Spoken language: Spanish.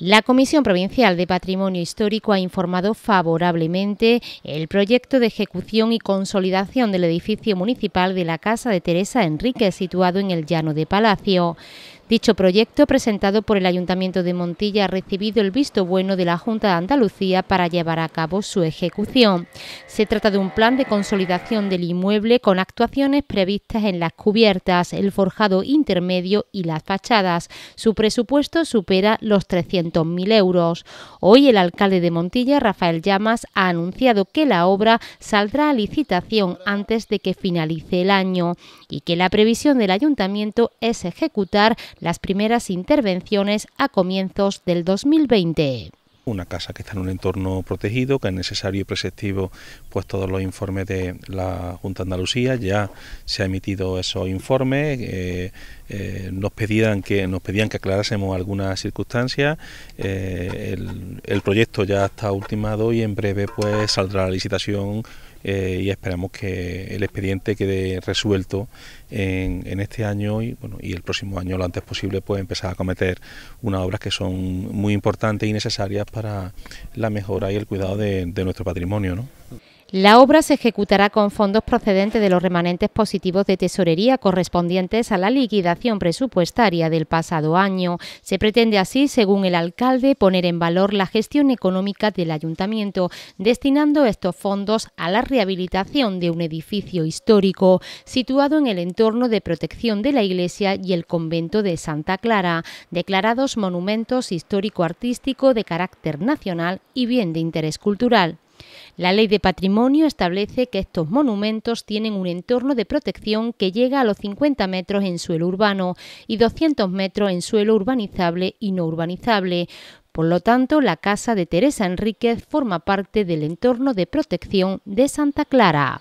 La Comisión Provincial de Patrimonio Histórico ha informado favorablemente el proyecto de ejecución y consolidación del edificio municipal de la Casa de Teresa Enríquez, situado en el Llano de Palacio. Dicho proyecto, presentado por el Ayuntamiento de Montilla, ha recibido el visto bueno de la Junta de Andalucía para llevar a cabo su ejecución. Se trata de un plan de consolidación del inmueble con actuaciones previstas en las cubiertas, el forjado intermedio y las fachadas. Su presupuesto supera los 300.000 euros. Hoy el alcalde de Montilla, Rafael Llamas, ha anunciado que la obra saldrá a licitación antes de que finalice el año y que la previsión del ayuntamiento es ejecutar las primeras intervenciones a comienzos del 2020 una casa que está en un entorno protegido, que es necesario y preceptivo pues todos los informes de la Junta de Andalucía, ya se han emitido esos informes, eh, eh, nos pedían que nos pedían que aclarásemos algunas circunstancias, eh, el, proyecto ya está ultimado y en breve pues saldrá la licitación eh, y esperamos que el expediente quede resuelto en, este año y, y el próximo año lo antes posible pues empezar a cometer unas obras que son muy importantes y necesarias para la mejora y el cuidado de, nuestro patrimonio. La obra se ejecutará con fondos procedentes de los remanentes positivos de tesorería correspondientes a la liquidación presupuestaria del pasado año. Se pretende así, según el alcalde, poner en valor la gestión económica del ayuntamiento, destinando estos fondos a la rehabilitación de un edificio histórico situado en el entorno de protección de la iglesia y el convento de Santa Clara, declarados monumentos histórico-artístico de carácter nacional y bien de interés cultural. La ley de patrimonio establece que estos monumentos tienen un entorno de protección que llega a los 50 metros en suelo urbano y 200 metros en suelo urbanizable y no urbanizable. Por lo tanto, la casa de Teresa Enríquez forma parte del entorno de protección de Santa Clara.